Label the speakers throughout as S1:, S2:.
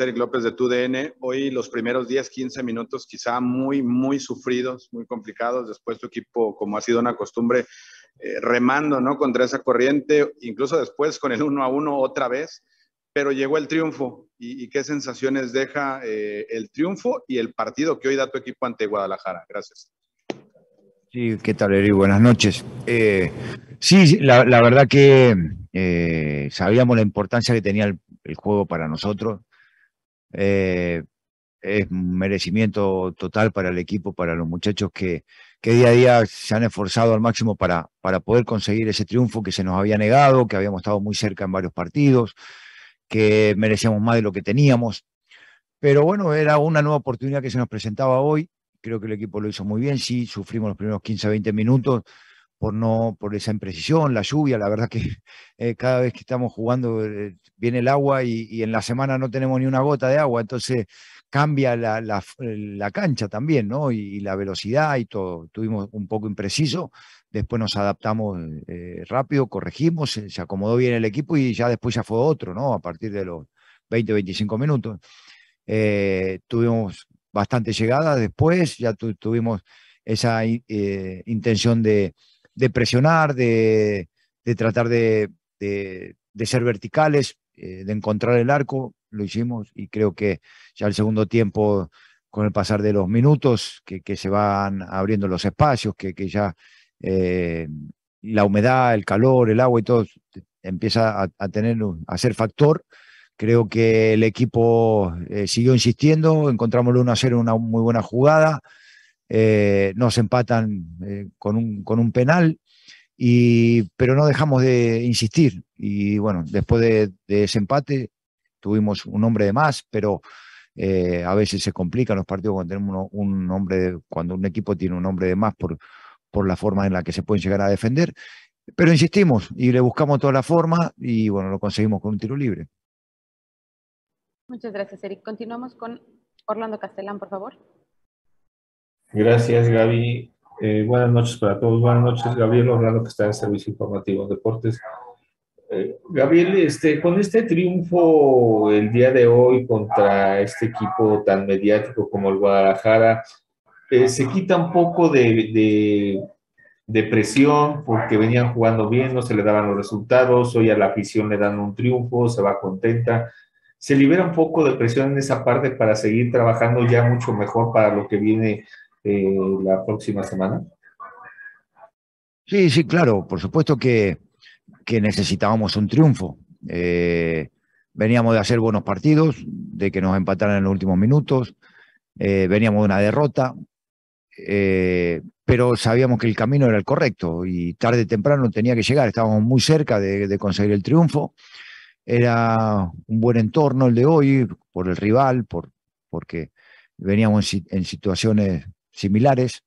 S1: Eric López de TUDN. Hoy los primeros 10, 15 minutos quizá muy, muy sufridos, muy complicados. Después tu equipo, como ha sido una costumbre, eh, remando ¿no? contra esa corriente, incluso después con el 1 a uno otra vez. Pero llegó el triunfo. ¿Y, qué sensaciones deja eh, el triunfo y el partido que hoy da tu equipo ante Guadalajara? Gracias. Sí, ¿qué tal, Eric? Buenas noches. Eh, sí, la, verdad que sabíamos la importancia que tenía el, juego para nosotros. Eh, es un merecimiento total para el equipo, para los muchachos que, que día a día se han esforzado al máximo para, para poder conseguir ese triunfo que se nos había negado, que habíamos estado muy cerca en varios partidos, que merecíamos más de lo que teníamos. Pero bueno, era una nueva oportunidad que se nos presentaba hoy. Creo que el equipo lo hizo muy bien. Sí, sufrimos los primeros 15, 20 minutos por, no, por esa imprecisión, la lluvia, la verdad que eh, cada vez que estamos jugando eh, viene el agua y, en la semana no tenemos ni una gota de agua, entonces cambia la, la, cancha también, ¿no? Y, la velocidad y todo. Tuvimos un poco impreciso, después nos adaptamos eh, rápido, corregimos, se, acomodó bien el equipo y ya después ya fue otro, ¿no? A partir de los 20, 25 minutos. tuvimos bastante llegada después, ya tuvimos esa intención de, de presionar, de, tratar de, ser verticales, eh, de encontrar el arco. Lo hicimos y creo que ya el segundo tiempo, con el pasar de los minutos, que, se van abriendo los espacios, que, ya eh, la humedad, el calor, el agua y todo empieza a, tener, a ser factor. Creo que el equipo eh, siguió insistiendo, encontramos el 1 a 0 una muy buena jugada, eh, nos empatan eh, con, un, penal, pero no dejamos de insistir. Y bueno, después de, ese empate tuvimos un hombre de más, pero eh, a veces se complican los partidos cuando tenemos un, cuando un equipo tiene un hombre de más por, por la forma en la que se pueden llegar a defender. Pero insistimos y le buscamos toda la forma y bueno, lo conseguimos con un tiro libre. Muchas gracias, Eric. Continuamos con Orlando Castellán, por favor. Gracias, Gaby. Eh, buenas noches para todos. Buenas noches, Gabriel Orlando, que está en Servicio Informativo Deportes. Eh, Gabriel, este, con este triunfo el día de hoy contra este equipo tan mediático como el Guadalajara, eh, se quita un poco de, de, de presión porque venían jugando bien, no se le daban los resultados, hoy a la afición le dan un triunfo, se va contenta se libera un poco de presión en esa parte para seguir trabajando ya mucho mejor para lo que viene eh, la próxima semana? Sí, sí, claro, por supuesto que, que necesitábamos un triunfo. Eh, veníamos de hacer buenos partidos, de que nos empataran en los últimos minutos, eh, veníamos de una derrota, pero sabíamos que el camino era el correcto y tarde o temprano tenía que llegar, estábamos muy cerca de, conseguir el triunfo. Era un buen entorno el de hoy, por el rival, por, porque veníamos en situaciones similares.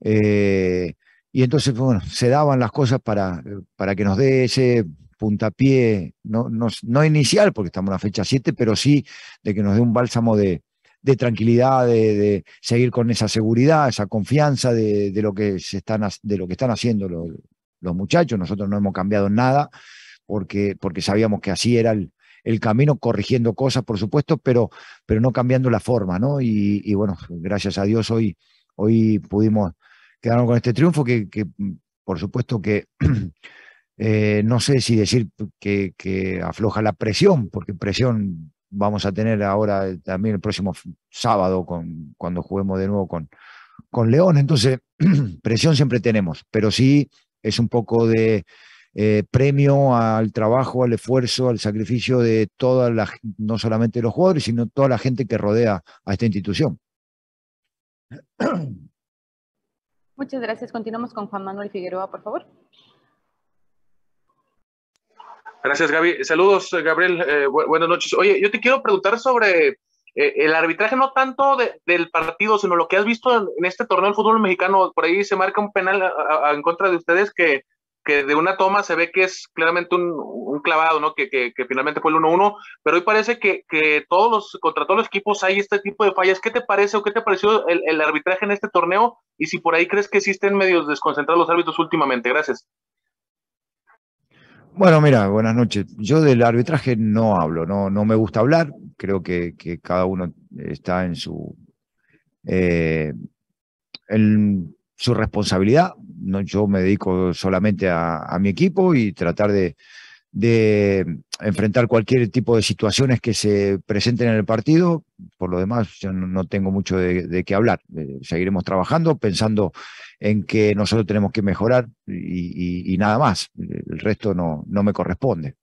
S1: Eh, y entonces, bueno, se daban las cosas para, para que nos dé ese puntapié, no, no, inicial, porque estamos en la fecha 7, pero sí de que nos dé un bálsamo de, tranquilidad, de, seguir con esa seguridad, esa confianza de, lo, que se están, de lo que están haciendo los, los muchachos. Nosotros no hemos cambiado nada porque, porque sabíamos que así era el, el camino, corrigiendo cosas, por supuesto, pero, pero no cambiando la forma, ¿no? Y, bueno, gracias a Dios hoy, hoy pudimos quedarnos con este triunfo que, por supuesto que... Eh, no sé si decir que, que, afloja la presión, porque presión vamos a tener ahora también el próximo sábado con, cuando juguemos de nuevo con, con León. Entonces, presión siempre tenemos, pero sí es un poco de, eh, premio al trabajo, al esfuerzo, al sacrificio de toda las no solamente los jugadores, sino toda la gente que rodea a esta institución. Muchas gracias. Continuamos con Juan Manuel Figueroa, por favor. Gracias, Gaby. Saludos, Gabriel. Eh, buenas noches. Oye, yo te quiero preguntar sobre eh, el arbitraje, no tanto del partido, sino lo que has visto en, este torneo del fútbol mexicano. Por ahí se marca un penal en contra de ustedes que que de una toma se ve que es claramente un, clavado, ¿no? Que, finalmente fue el 1-1, pero hoy parece que, que, todos los, contra todos los equipos hay este tipo de fallas. ¿Qué te parece o qué te pareció el, el arbitraje en este torneo? Y si por ahí crees que existen medios desconcentrados los árbitros últimamente. Gracias. Bueno, mira, buenas noches. Yo del arbitraje no hablo, no, no me gusta hablar. Creo que, cada uno está en su. Eh, su responsabilidad. No, yo me dedico solamente a, mi equipo y tratar de, enfrentar cualquier tipo de situaciones que se presenten en el partido. Por lo demás, yo no, tengo mucho de, qué hablar. Eh, seguiremos trabajando, pensando en que nosotros tenemos que mejorar y, nada más. El resto no me corresponde.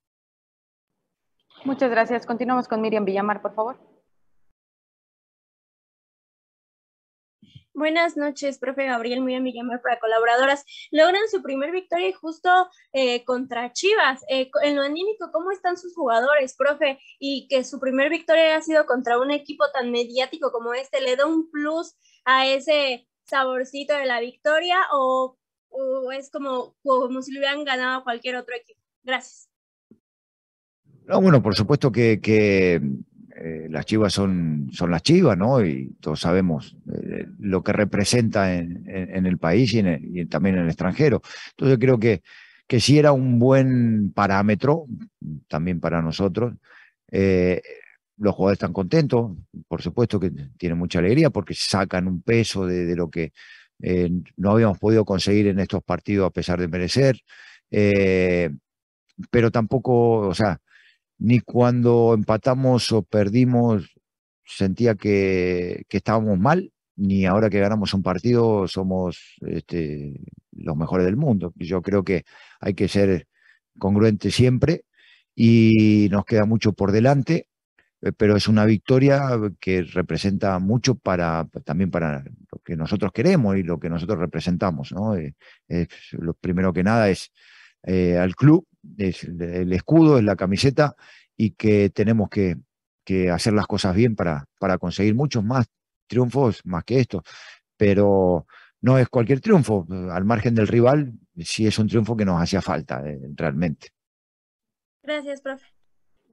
S1: Muchas gracias. Continuamos con Miriam Villamar, por favor. Buenas noches, profe Gabriel Muy amigable para colaboradoras. Logran su primer victoria justo eh, contra Chivas. Eh, en lo anímico, ¿cómo están sus jugadores, profe? Y que su primer victoria ha sido contra un equipo tan mediático como este, ¿le da un plus a ese saborcito de la victoria o, es como, como si le hubieran ganado a cualquier otro equipo? Gracias. bueno, por supuesto que eh, las chivas son, son las chivas, ¿no? Y todos sabemos eh, lo que representa en, el país y, también en el extranjero. Entonces creo que, que sí era un buen parámetro, también para nosotros. Eh, los jugadores están contentos, por supuesto que tienen mucha alegría porque sacan un peso de lo que no habíamos podido conseguir en estos partidos a pesar de merecer. pero tampoco, o sea, ni cuando empatamos o perdimos sentía que, estábamos mal, ni ahora que ganamos un partido somos este, los mejores del mundo. Yo creo que hay que ser congruentes siempre y nos queda mucho por delante, eh, pero es una victoria que representa mucho para también para lo que nosotros queremos y lo que nosotros representamos. ¿no? Eh, lo primero que nada es eh, al club, es, el escudo, es la camiseta y que tenemos que, hacer las cosas bien para, conseguir muchos más triunfos, más que esto. Pero no es cualquier triunfo, al margen del rival, sí es un triunfo que nos hacía falta eh, realmente. Gracias, profe.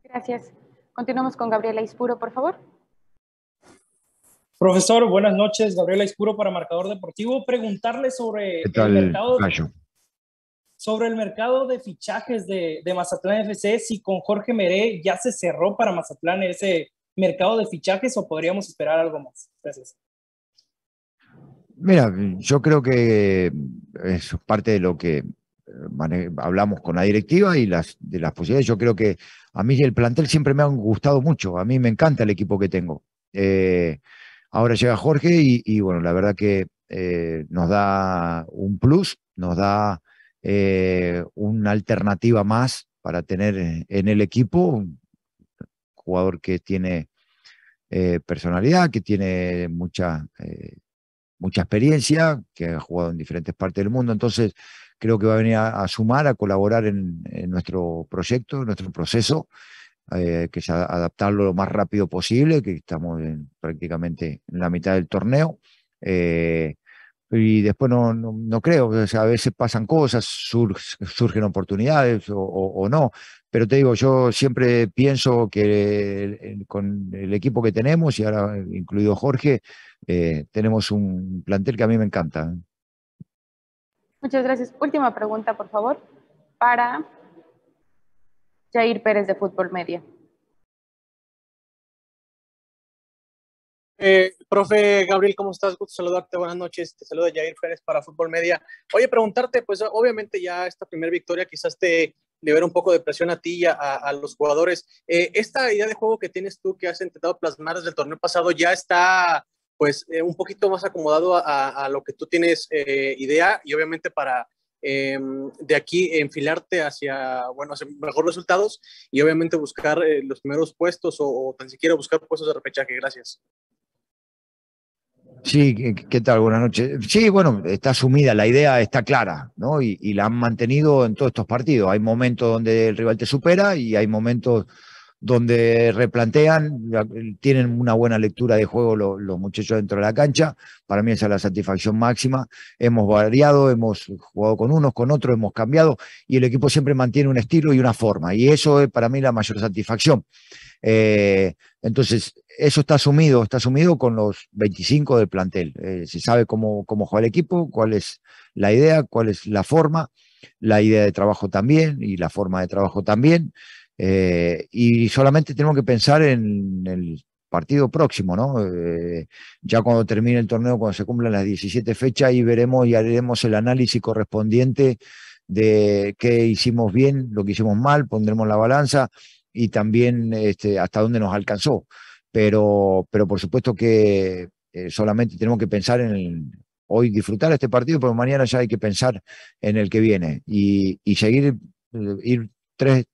S1: Gracias. Continuamos con Gabriela Ispuro, por favor. Profesor, buenas noches. Gabriela Ispuro para Marcador Deportivo. Preguntarle sobre el sobre el mercado de fichajes de, Mazatlán FC, si con Jorge Meré ya se cerró para Mazatlán ese mercado de fichajes o podríamos esperar algo más. Gracias. Mira, yo creo que es parte de lo que eh, hablamos con la directiva y las, de las posibilidades. Yo creo que a mí el plantel siempre me han gustado mucho. A mí me encanta el equipo que tengo. Eh, ahora llega Jorge y, bueno, la verdad que eh, nos da un plus, nos da eh, una alternativa más para tener en el equipo, un jugador que tiene eh, personalidad, que tiene mucha, eh, mucha experiencia, que ha jugado en diferentes partes del mundo, entonces creo que va a venir a, sumar, a colaborar en, nuestro proyecto, en nuestro proceso, que es adaptarlo lo más rápido posible, que estamos prácticamente en la mitad del torneo y después no, creo, a veces pasan cosas, surgen oportunidades o, no, pero te digo, yo siempre pienso que con el equipo que tenemos, y ahora incluido Jorge, eh, tenemos un plantel que a mí me encanta. Muchas gracias. Última pregunta, por favor, para Jair Pérez de Fútbol Media. Eh, profe Gabriel, ¿cómo estás? Gusto saludarte, buenas noches. Te saluda Jair Pérez para Fútbol Media. Oye, preguntarte, pues obviamente ya esta primera victoria quizás te libera un poco de presión a ti y a, los jugadores. Eh, esta idea de juego que tienes tú, que has intentado plasmar desde el torneo pasado, ya está pues eh, un poquito más acomodado a, lo que tú tienes eh, idea y obviamente para em, de aquí enfilarte hacia, bueno, hacia mejores resultados y obviamente buscar los primeros puestos o, o, tan siquiera buscar puestos de repechaje. Gracias. Sí, ¿qué tal? Buenas noches. Sí, bueno, está asumida, la idea está clara, ¿no? Y, y, la han mantenido en todos estos partidos. Hay momentos donde el rival te supera y hay momentos donde replantean, tienen una buena lectura de juego los, muchachos dentro de la cancha, para mí esa es la satisfacción máxima, hemos variado, hemos jugado con unos, con otros, hemos cambiado y el equipo siempre mantiene un estilo y una forma y eso es para mí la mayor satisfacción. Eh, entonces, eso está asumido, está asumido con los 25 del plantel, eh, se sabe cómo, cómo juega el equipo, cuál es la idea, cuál es la forma, la idea de trabajo también y la forma de trabajo también. Eh, y solamente tenemos que pensar en el partido próximo, ¿no? Eh, ya cuando termine el torneo, cuando se cumplan las 17 fechas, y veremos y haremos el análisis correspondiente de qué hicimos bien, lo que hicimos mal, pondremos la balanza y también este, hasta dónde nos alcanzó. Pero, pero por supuesto que eh, solamente tenemos que pensar en hoy disfrutar este partido, pero mañana ya hay que pensar en el que viene y, seguir ir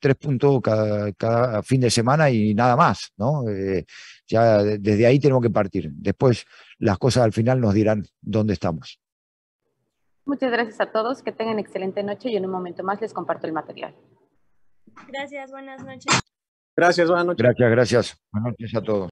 S1: tres, puntos cada, fin de semana y nada más, ¿no? Eh, ya desde ahí tenemos que partir. Después las cosas al final nos dirán dónde estamos. Muchas gracias a todos, que tengan excelente noche y en un momento más les comparto el material. Gracias, buenas noches. Gracias, buenas noches. Gracias, gracias. Buenas noches a todos.